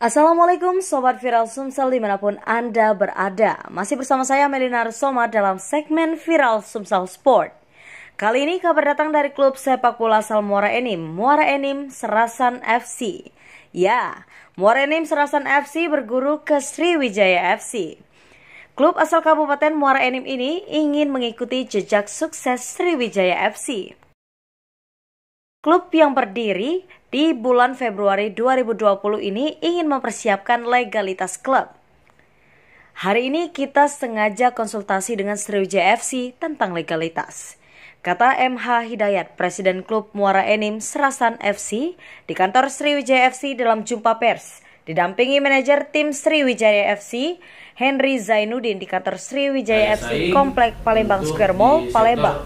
Assalamualaikum Sobat Viral Sumsel dimanapun Anda berada Masih bersama saya Melina Soma dalam segmen Viral Sumsel Sport Kali ini kabar datang dari klub sepak bola asal Muara Enim Muara Enim Serasan FC Ya, Muara Enim Serasan FC berguru ke Sriwijaya FC Klub asal Kabupaten Muara Enim ini ingin mengikuti jejak sukses Sriwijaya FC Klub yang berdiri di bulan Februari 2020 ini ingin mempersiapkan legalitas klub. Hari ini kita sengaja konsultasi dengan Sriwijaya FC tentang legalitas. Kata MH Hidayat, Presiden Klub Muara Enim Serasan FC di kantor Sriwijaya FC dalam jumpa pers. Didampingi manajer tim Sriwijaya FC, Henry Zainuddin di kantor Sriwijaya FC Komplek Palembang Square Mall, Palembang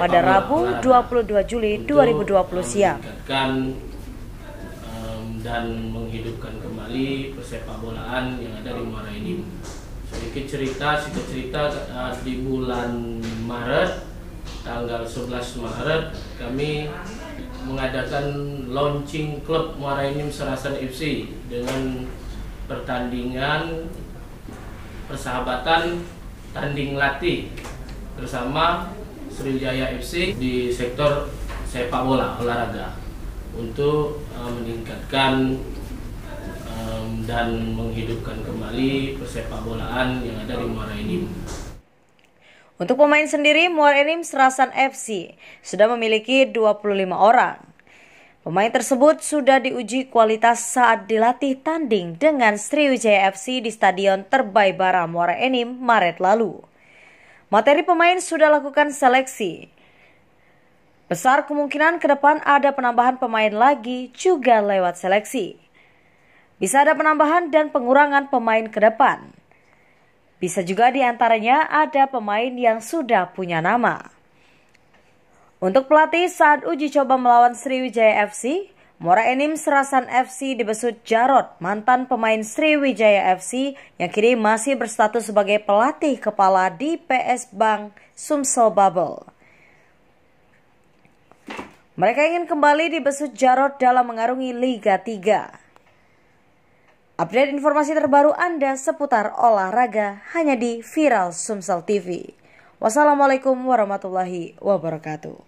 pada Rabu 22 Juli 2020 siang dan menghidupkan kembali persepak bolaan yang ada di Muara Enim. Sedikit cerita, sedikit cerita eh, di bulan Maret, tanggal 11 Maret kami mengadakan launching klub Muara Enim Serasan FC dengan pertandingan persahabatan tanding latih bersama Sriwijaya FC di sektor sepak bola olahraga untuk uh, meningkatkan um, dan menghidupkan kembali persepak bolaan yang ada di Muara Enim. Untuk pemain sendiri, Muara Enim Serasan FC sudah memiliki 25 orang. Pemain tersebut sudah diuji kualitas saat dilatih tanding dengan Sriwijaya FC di Stadion Terbaibara Muara Enim Maret lalu. Materi pemain sudah lakukan seleksi, Besar kemungkinan ke depan ada penambahan pemain lagi juga lewat seleksi. Bisa ada penambahan dan pengurangan pemain ke depan. Bisa juga diantaranya ada pemain yang sudah punya nama. Untuk pelatih saat uji coba melawan Sriwijaya FC, Mora Enim Serasan FC dibesut Jarot, mantan pemain Sriwijaya FC yang kini masih berstatus sebagai pelatih kepala di PS Bank Sumsel Bubble. Mereka ingin kembali di besut Jarod dalam mengarungi Liga 3. Update informasi terbaru Anda seputar olahraga hanya di Viral Sumsel TV. Wassalamualaikum warahmatullahi wabarakatuh.